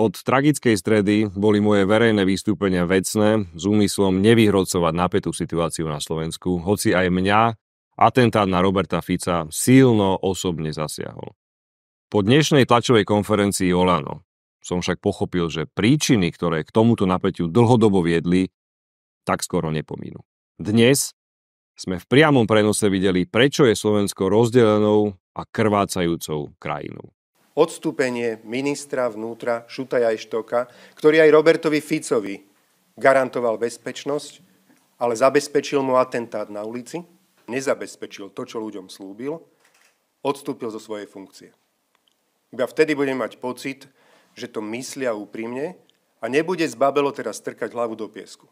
Od tragickej stredy boli moje verejné vystúpenia vecné s úmyslom nevyhrocovať napätú situáciu na Slovensku, hoci aj mňa atentát na Roberta Fica silno osobne zasiahol. Po dnešnej tlačovej konferencii Olano som však pochopil, že príčiny, ktoré k tomuto napätiu dlhodobo viedli, tak skoro nepomínu. Dnes sme v priamom prenose videli, prečo je Slovensko rozdelenou a krvácajúcou krajinou odstúpenie ministra vnútra Šutaja Ištoka, ktorý aj Robertovi Ficovi garantoval bezpečnosť, ale zabezpečil mu atentát na ulici, nezabezpečil to, čo ľuďom slúbil, odstúpil zo svojej funkcie. Iba vtedy budem mať pocit, že to myslia úprimne a nebude zbabelo teraz trkať hlavu do piesku.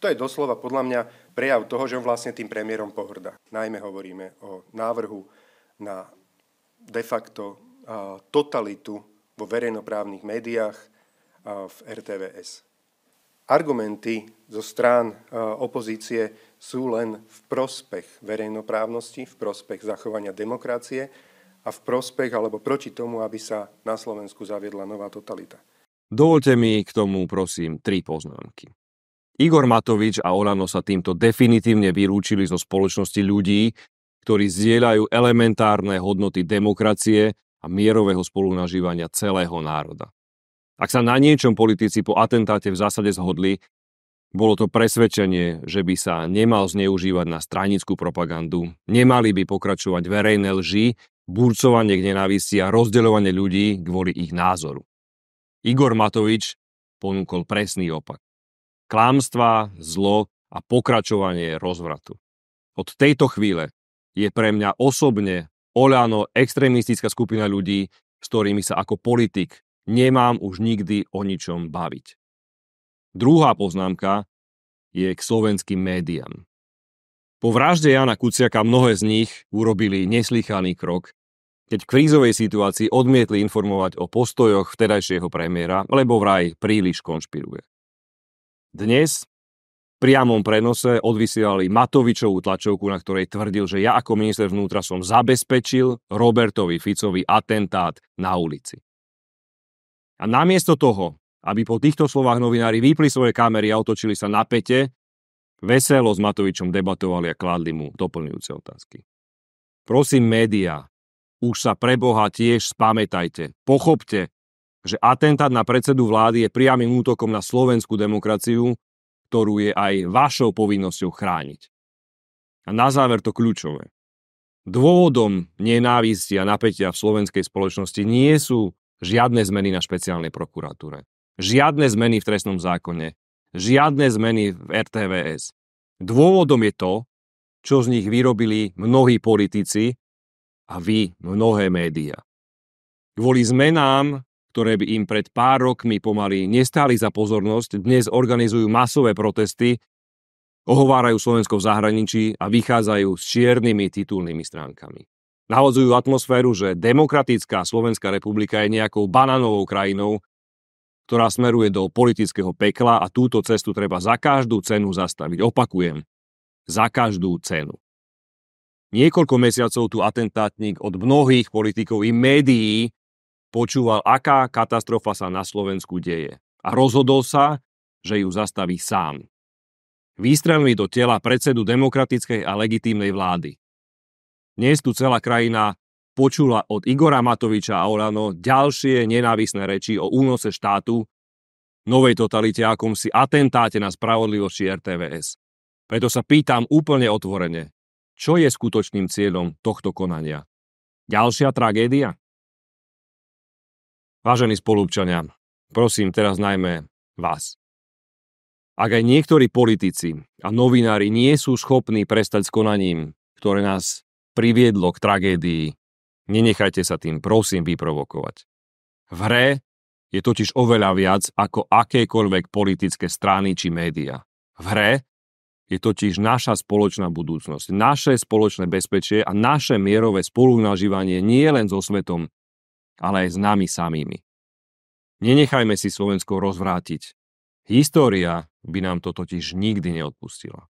To je doslova podľa mňa prejav toho, že on vlastne tým premiérom pohrda. Najmä hovoríme o návrhu na de facto totalitu vo verejnoprávnych médiách v RTVS. Argumenty zo strán opozície sú len v prospech verejnoprávnosti, v prospech zachovania demokracie a v prospech alebo proti tomu, aby sa na Slovensku zaviedla nová totalita. Dovolte mi k tomu, prosím, tri poznámky. Igor Matovič a Olano sa týmto definitívne vylúčili zo spoločnosti ľudí, ktorí zdieľajú elementárne hodnoty demokracie a mierového spolunažívania celého národa. Ak sa na niečom politici po atentáte v zásade zhodli, bolo to presvedčenie, že by sa nemal zneužívať na stranickú propagandu, nemali by pokračovať verejné lži, burcovanie k nenávisti a rozdeľovanie ľudí kvôli ich názoru. Igor Matovič ponúkol presný opak. Klámstva, zlo a pokračovanie rozvratu. Od tejto chvíle je pre mňa osobne Oľano, extrémistická skupina ľudí, s ktorými sa ako politik nemám už nikdy o ničom baviť. Druhá poznámka je k slovenským médiám. Po vražde Jana Kuciaka mnohé z nich urobili neslychaný krok, keď v krízovej situácii odmietli informovať o postojoch vtedajšieho premiéra, lebo vraj príliš konšpiruje. Dnes priamom prenose odvysielali Matovičovú tlačovku, na ktorej tvrdil, že ja ako minister vnútra som zabezpečil Robertovi Ficovi atentát na ulici. A namiesto toho, aby po týchto slovách novinári vypli svoje kamery a otočili sa na pete, veselo s Matovičom debatovali a kladli mu doplňujúce otázky. Prosím médiá, už sa preboha tiež spamätajte, pochopte, že atentát na predsedu vlády je priamým útokom na slovenskú demokraciu ktorú je aj vašou povinnosťou chrániť. A na záver to kľúčové. Dôvodom nenávisti a napätia v slovenskej spoločnosti nie sú žiadne zmeny na špeciálnej prokuratúre, žiadne zmeny v trestnom zákone, žiadne zmeny v RTVS. Dôvodom je to, čo z nich vyrobili mnohí politici a vy mnohé médiá. Kvôli zmenám ktoré by im pred pár rokmi pomaly nestáli za pozornosť, dnes organizujú masové protesty, ohovárajú Slovensko v zahraničí a vychádzajú s čiernymi titulnými stránkami. Navodzujú atmosféru, že demokratická Slovenská republika je nejakou bananovou krajinou, ktorá smeruje do politického pekla a túto cestu treba za každú cenu zastaviť. Opakujem, za každú cenu. Niekoľko mesiacov tu atentátnik od mnohých politikov i médií Počúval, aká katastrofa sa na Slovensku deje a rozhodol sa, že ju zastaví sám. Výstrelili do tela predsedu demokratickej a legitímnej vlády. Dnes tu celá krajina počula od Igora Matoviča a Olano ďalšie nenávisné reči o únose štátu, novej totalite, akom si atentáte na spravodlivosť či RTVS. Preto sa pýtam úplne otvorene, čo je skutočným cieľom tohto konania? Ďalšia tragédia? Vážení spolupčania, prosím teraz najmä vás. Ak aj niektorí politici a novinári nie sú schopní prestať s konaním, ktoré nás priviedlo k tragédii, nenechajte sa tým prosím vyprovokovať. V hre je totiž oveľa viac ako akékoľvek politické strany či média. V hre je totiž naša spoločná budúcnosť, naše spoločné bezpečie a naše mierové spolunažívanie nie len so svetom, ale aj s nami samými. Nenechajme si Slovensko rozvrátiť. História by nám to totiž nikdy neodpustila.